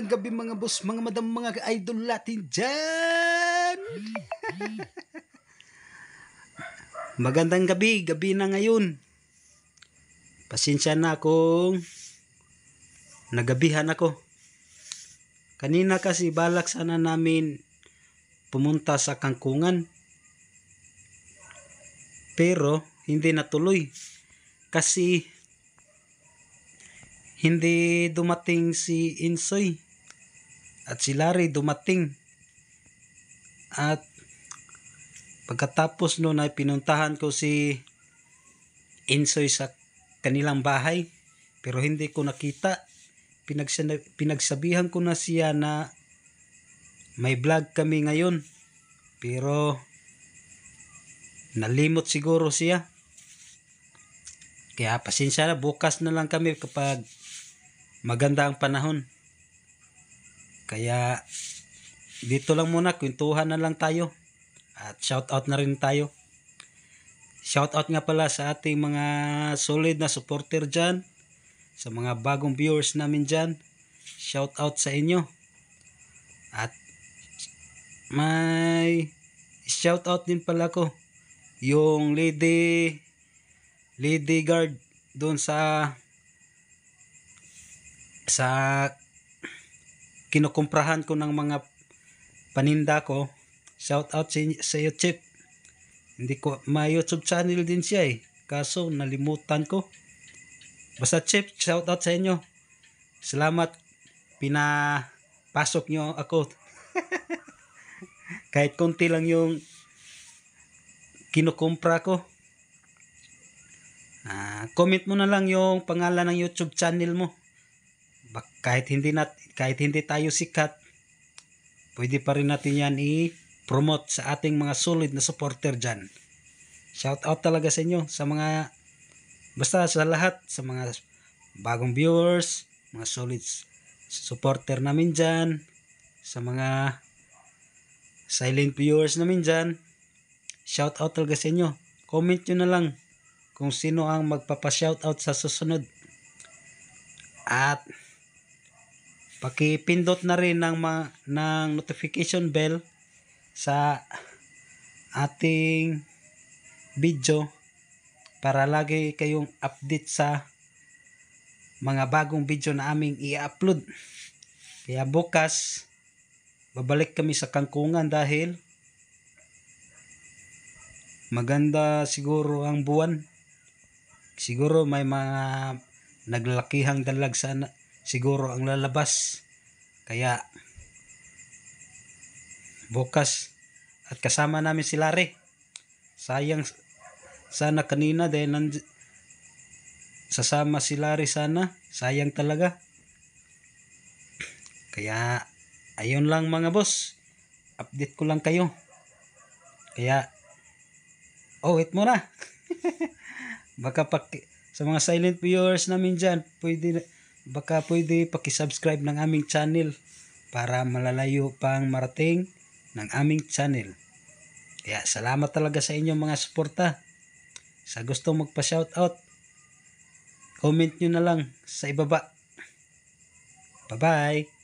ng gabi mga boss, mga madam, mga idol natin dyan! Magandang gabi, gabi na ngayon. Pasensya na akong nagabihan ako. Kanina kasi balak sana namin pumunta sa kangkungan. Pero hindi natuloy kasi hindi dumating si Insoy at si Larry dumating at pagkatapos noon ay pinuntahan ko si Insoy sa kanilang bahay pero hindi ko nakita pinagsabihan ko na siya na may vlog kami ngayon pero nalimot siguro siya kaya pasensya na bukas na lang kami kapag maganda ang panahon kaya dito lang muna, kwentuhan na lang tayo. At shout out na rin tayo. Shout out nga pala sa ating mga solid na supporter diyan. Sa mga bagong viewers namin diyan. Shout out sa inyo. At may shout out din pala ko yung lady lady guard doon sa sa kinukumprahan ko ng mga paninda ko. Shout out sa, sa iyo, Chip. Hindi ko, may YouTube channel din siya eh. Kaso, nalimutan ko. Basta Chip, shout out sa inyo. Salamat. Pinapasok nyo ako. Kahit konti lang yung kinukumpra ko. Ah, comment mo na lang yung pangalan ng YouTube channel mo kahit hindi nat kahit hindi tayo sikat, pwede pa rin natin yan i-promote sa ating mga solid na supporter dyan. Shout out talaga sa inyo sa mga basta sa lahat sa mga bagong viewers, mga solid supporter namin dyan, sa mga silent viewers namin dyan. Shout out talaga sa inyo. Comment nyo na lang kung sino ang magpapa-shout out sa susunod. At Pakipindot na rin ng, ma- ng notification bell sa ating video para lagi kayong update sa mga bagong video na aming i-upload. Kaya bukas, babalik kami sa kangkungan dahil maganda siguro ang buwan. Siguro may mga naglalakihang dalag sana siguro ang lalabas. Kaya bukas at kasama namin si Larry. Sayang sana kanina dahil nand- sasama si Larry sana. Sayang talaga. Kaya ayun lang mga boss. Update ko lang kayo. Kaya oh wait muna Baka paki, sa mga silent viewers namin dyan, pwede na, baka pwede pakisubscribe ng aming channel para malalayo pang marating ng aming channel. Kaya salamat talaga sa inyong mga suporta. Sa gusto magpa-shoutout, comment nyo na lang sa ibaba. Bye-bye!